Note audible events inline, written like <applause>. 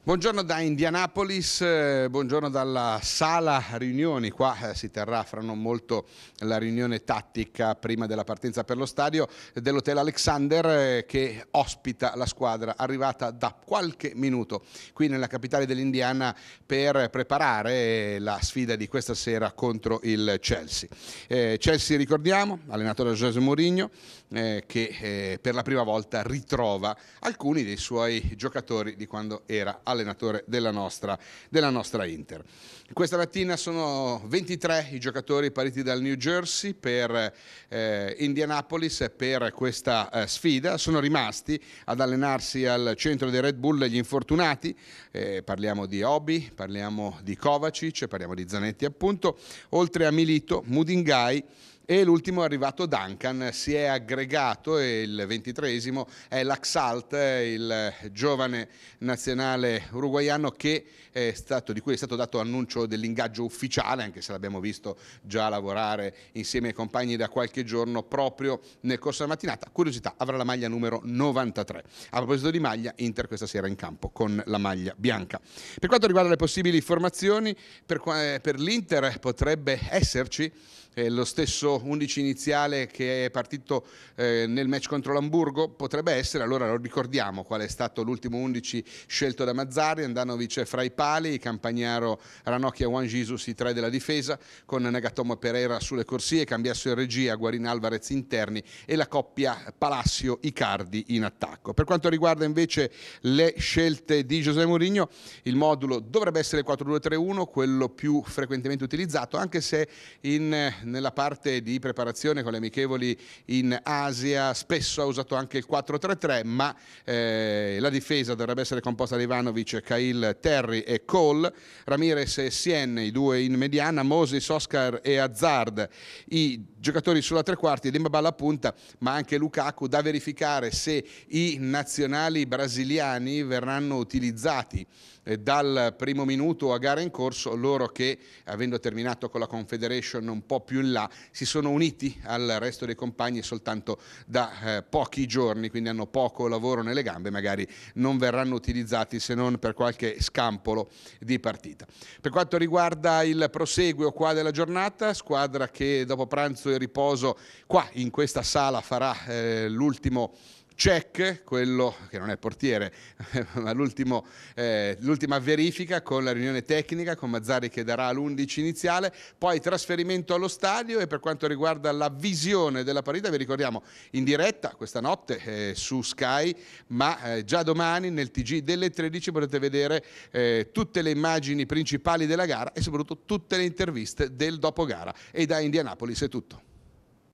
Buongiorno da Indianapolis, eh, buongiorno dalla sala riunioni, qua eh, si terrà fra non molto la riunione tattica prima della partenza per lo stadio dell'Hotel Alexander eh, che ospita la squadra arrivata da qualche minuto qui nella capitale dell'Indiana per preparare la sfida di questa sera contro il Chelsea. Chelsea ricordiamo, allenatore José Mourinho che per la prima volta ritrova alcuni dei suoi giocatori di quando era allenatore della nostra, della nostra Inter. Questa mattina sono 23 i giocatori partiti dal New Jersey per eh, Indianapolis per questa eh, sfida, sono rimasti ad allenarsi al centro dei Red Bull gli infortunati, eh, parliamo di Obi, parliamo di Kovacic, parliamo di Zanetti appunto, oltre a Milito, Mudingai, e l'ultimo è arrivato Duncan, si è aggregato e il ventitresimo è l'Axalt, il giovane nazionale uruguaiano che è stato, di cui è stato dato annuncio dell'ingaggio ufficiale, anche se l'abbiamo visto già lavorare insieme ai compagni da qualche giorno proprio nel corso della mattinata. Curiosità, avrà la maglia numero 93. A proposito di maglia, Inter questa sera in campo con la maglia bianca. Per quanto riguarda le possibili formazioni, per, eh, per l'Inter potrebbe esserci eh, lo stesso 11 iniziale che è partito eh, nel match contro l'Hamburgo, potrebbe essere, allora lo ricordiamo qual è stato l'ultimo 11 scelto da Mazzari, Andanovic fra i pali, Campagnaro, Ranocchia, Juan Jesus i tre della difesa, con Nagatomo e Pereira sulle corsie, Cambiasso in regia, Guarin Alvarez interni e la coppia Palacio-Icardi in attacco. Per quanto riguarda invece le scelte di Giuseppe Mourinho, il modulo dovrebbe essere 4-2-3-1, quello più frequentemente utilizzato, anche se in eh, nella parte di preparazione con le amichevoli in Asia spesso ha usato anche il 4-3-3 ma eh, la difesa dovrebbe essere composta da Ivanovic, Kail, Terry e Cole, Ramirez e Sien i due in mediana, Moses, Oscar e Azzard i giocatori sulla tre quarti, Dembaballa alla punta ma anche Lukaku da verificare se i nazionali brasiliani verranno utilizzati eh, dal primo minuto a gara in corso, loro che avendo terminato con la Confederation un po' più più in là, si sono uniti al resto dei compagni soltanto da eh, pochi giorni, quindi hanno poco lavoro nelle gambe, magari non verranno utilizzati se non per qualche scampolo di partita. Per quanto riguarda il proseguo qua della giornata, squadra che dopo pranzo e riposo qua in questa sala farà eh, l'ultimo check, quello che non è portiere, <laughs> ma eh, l'ultima eh, verifica con la riunione tecnica, con Mazzari che darà l'11 iniziale, poi trasferimento allo stadio e per quanto riguarda la visione della partita, vi ricordiamo in diretta questa notte eh, su Sky, ma eh, già domani nel TG delle 13 potete vedere eh, tutte le immagini principali della gara e soprattutto tutte le interviste del dopogara. E da Indianapolis è tutto.